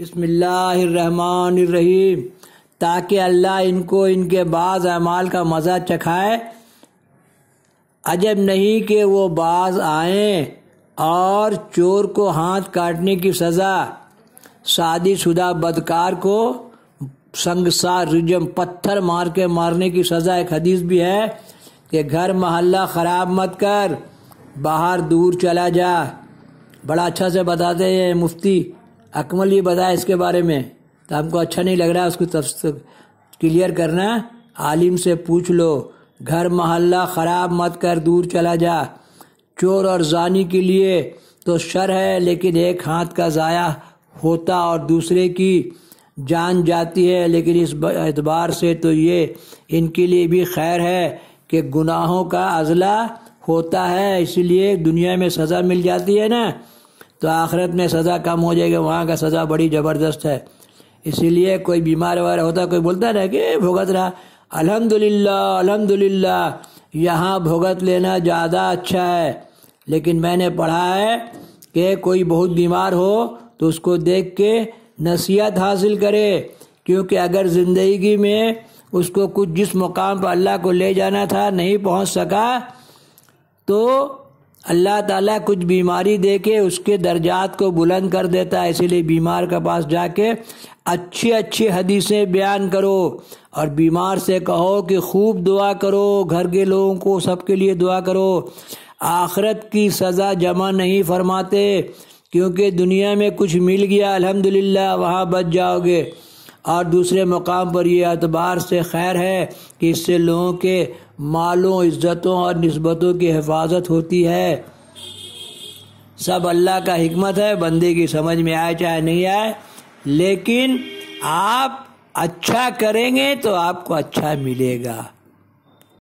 बिसमीम ताकि अल्लाह इनको इनके बाज़ अमाल का मज़ा चखाए अजब नहीं कि वो बाज आए और चोर को हाथ काटने की सज़ा शादी शुदा बदकार को संगसार रिजम पत्थर मार के मारने की सज़ा एक हदीस भी है कि घर महल्ला ख़राब मत कर बाहर दूर चला जा बड़ा अच्छा से बताते हैं मुफ्ती अकमल ये बताया इसके बारे में तो हमको अच्छा नहीं लग रहा उसको तब क्लियर करना आलिम से पूछ लो घर मोहल्ला ख़राब मत कर दूर चला जा चोर और जानी के लिए तो शर है लेकिन एक हाथ का ज़ाया होता और दूसरे की जान जाती है लेकिन इस एतबार से तो ये इनके लिए भी खैर है कि गुनाहों का अजला होता है इसलिए दुनिया में सज़ा मिल जाती है ना तो आखिरत में सज़ा कम हो जाएगी वहाँ का सज़ा बड़ी ज़बरदस्त है इसीलिए कोई बीमार वगैरह होता कोई बोलता ना कि भुगत रहा अलहमदिल्ला अलहमदिल्ला यहाँ भुगत लेना ज़्यादा अच्छा है लेकिन मैंने पढ़ा है कि कोई बहुत बीमार हो तो उसको देख के नसीहत हासिल करे क्योंकि अगर ज़िंदगी में उसको कुछ जिस मुकाम पर अल्लाह को ले जाना था नहीं पहुंच सका तो अल्लाह ताला कुछ बीमारी दे के उसके दर्जात को बुलंद कर देता है इसीलिए बीमार के पास जाके अच्छी अच्छी हदीसें बयान करो और बीमार से कहो कि खूब दुआ करो घर के लोगों को सबके लिए दुआ करो आखरत की सज़ा जमा नहीं फरमाते क्योंकि दुनिया में कुछ मिल गया अल्हम्दुलिल्लाह वहाँ बच जाओगे और दूसरे मकाम पर यह अतबार से खैर है कि इससे लोगों के मालों इज्जतों और नस्बतों की हिफाजत होती है सब अल्लाह का हमत है बंदे की समझ में आए चाहे नहीं आए लेकिन आप अच्छा करेंगे तो आपको अच्छा मिलेगा